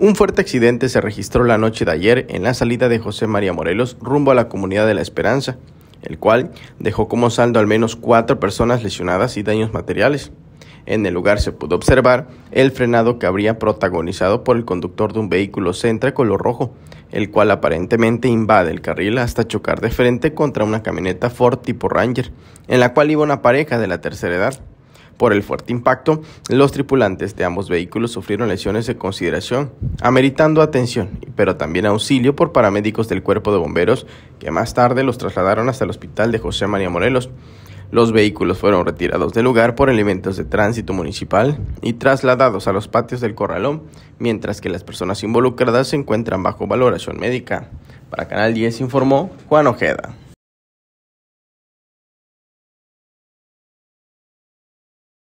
Un fuerte accidente se registró la noche de ayer en la salida de José María Morelos rumbo a la comunidad de La Esperanza, el cual dejó como saldo al menos cuatro personas lesionadas y daños materiales. En el lugar se pudo observar el frenado que habría protagonizado por el conductor de un vehículo Centra color rojo, el cual aparentemente invade el carril hasta chocar de frente contra una camioneta Ford tipo Ranger, en la cual iba una pareja de la tercera edad. Por el fuerte impacto, los tripulantes de ambos vehículos sufrieron lesiones de consideración, ameritando atención, pero también auxilio por paramédicos del cuerpo de bomberos, que más tarde los trasladaron hasta el hospital de José María Morelos. Los vehículos fueron retirados del lugar por elementos de tránsito municipal y trasladados a los patios del corralón, mientras que las personas involucradas se encuentran bajo valoración médica. Para Canal 10 informó Juan Ojeda.